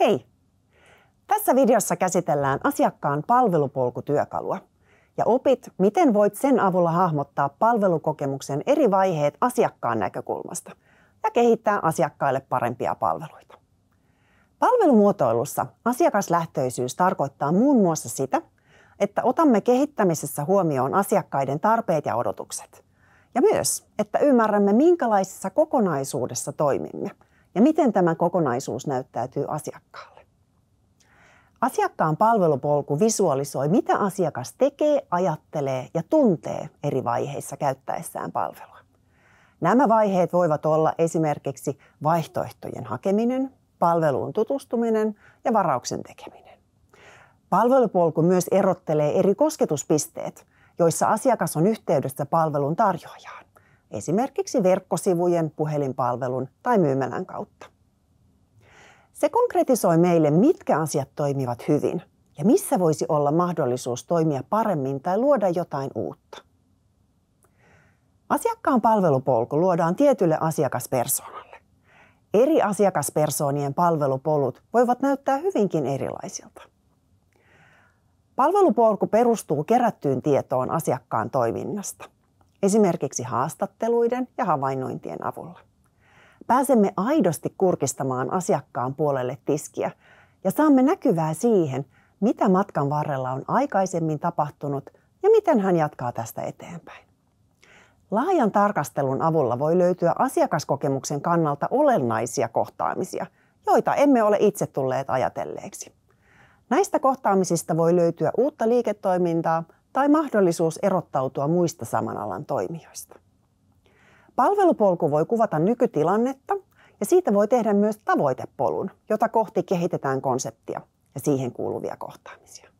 Hei! Tässä videossa käsitellään asiakkaan palvelupolkutyökalua ja opit, miten voit sen avulla hahmottaa palvelukokemuksen eri vaiheet asiakkaan näkökulmasta ja kehittää asiakkaille parempia palveluita. Palvelumuotoilussa asiakaslähtöisyys tarkoittaa muun muassa sitä, että otamme kehittämisessä huomioon asiakkaiden tarpeet ja odotukset. Ja myös, että ymmärrämme, minkälaisessa kokonaisuudessa toimimme – ja miten tämä kokonaisuus näyttäytyy asiakkaalle. Asiakkaan palvelupolku visualisoi, mitä asiakas tekee, ajattelee ja tuntee eri vaiheissa käyttäessään palvelua. Nämä vaiheet voivat olla esimerkiksi vaihtoehtojen hakeminen, palveluun tutustuminen ja varauksen tekeminen. Palvelupolku myös erottelee eri kosketuspisteet, joissa asiakas on yhteydessä palvelun tarjoajaan esimerkiksi verkkosivujen, puhelinpalvelun tai myymälän kautta. Se konkretisoi meille, mitkä asiat toimivat hyvin ja missä voisi olla mahdollisuus toimia paremmin tai luoda jotain uutta. Asiakkaan palvelupolku luodaan tietylle asiakaspersoonalle. Eri asiakaspersoonien palvelupolut voivat näyttää hyvinkin erilaisilta. Palvelupolku perustuu kerättyyn tietoon asiakkaan toiminnasta esimerkiksi haastatteluiden ja havainnointien avulla. Pääsemme aidosti kurkistamaan asiakkaan puolelle tiskiä ja saamme näkyvää siihen, mitä matkan varrella on aikaisemmin tapahtunut ja miten hän jatkaa tästä eteenpäin. Laajan tarkastelun avulla voi löytyä asiakaskokemuksen kannalta olennaisia kohtaamisia, joita emme ole itse tulleet ajatelleeksi. Näistä kohtaamisista voi löytyä uutta liiketoimintaa tai mahdollisuus erottautua muista saman alan toimijoista. Palvelupolku voi kuvata nykytilannetta ja siitä voi tehdä myös tavoitepolun, jota kohti kehitetään konseptia ja siihen kuuluvia kohtaamisia.